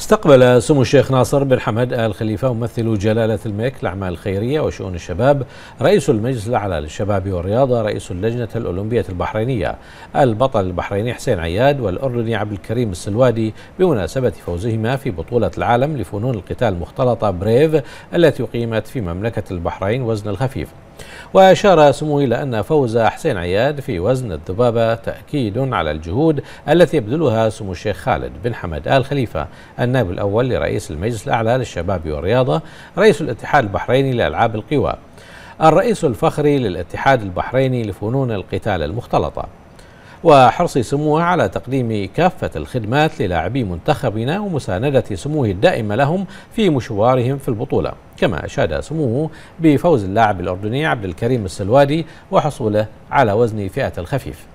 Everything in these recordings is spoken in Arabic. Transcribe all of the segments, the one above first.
استقبل سمو الشيخ ناصر بن حمد آل خليفة ممثل جلالة الملك الأعمال الخيرية وشؤون الشباب رئيس المجلس الأعلى للشباب والرياضة رئيس اللجنة الأولمبية البحرينية البطل البحريني حسين عياد والأردني عبد الكريم السلوادي بمناسبة فوزهما في بطولة العالم لفنون القتال المختلطة بريف التي أقيمت في مملكة البحرين وزن الخفيف وأشار سمو إلى أن فوز حسين عياد في وزن الذبابة تأكيد على الجهود التي يبذلها سمو الشيخ خالد بن حمد آل خليفة النائب الأول لرئيس المجلس الأعلى للشباب والرياضة رئيس الاتحاد البحريني لألعاب القوى الرئيس الفخري للاتحاد البحريني لفنون القتال المختلطة وحرص سموه على تقديم كافة الخدمات للاعبي منتخبنا ومساندة سموه الدائمة لهم في مشوارهم في البطولة كما أشاد سموه بفوز اللاعب الأردني عبد الكريم السلوادي وحصوله على وزن فئة الخفيف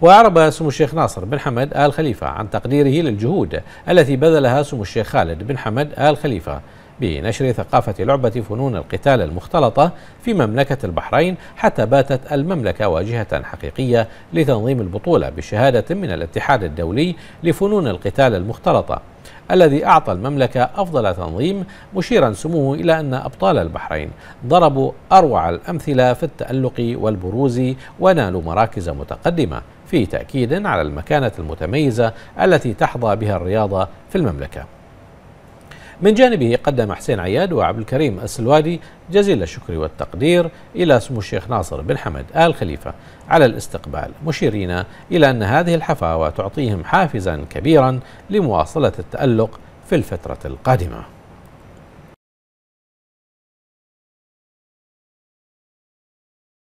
وأعرب سمو الشيخ ناصر بن حمد آل خليفة عن تقديره للجهود التي بذلها سمو الشيخ خالد بن حمد آل خليفة بنشر ثقافة لعبة فنون القتال المختلطة في مملكة البحرين حتى باتت المملكة واجهة حقيقية لتنظيم البطولة بشهادة من الاتحاد الدولي لفنون القتال المختلطة الذي أعطى المملكة أفضل تنظيم مشيرا سموه إلى أن أبطال البحرين ضربوا أروع الأمثلة في التألق والبروز ونالوا مراكز متقدمة في تأكيد على المكانة المتميزة التي تحظى بها الرياضة في المملكة من جانبه قدم حسين عياد وعبد الكريم السلوادي جزيل الشكر والتقدير إلى سمو الشيخ ناصر بن حمد آل خليفة على الاستقبال مشيرين إلى أن هذه الحفاوة تعطيهم حافزا كبيرا لمواصلة التألق في الفترة القادمة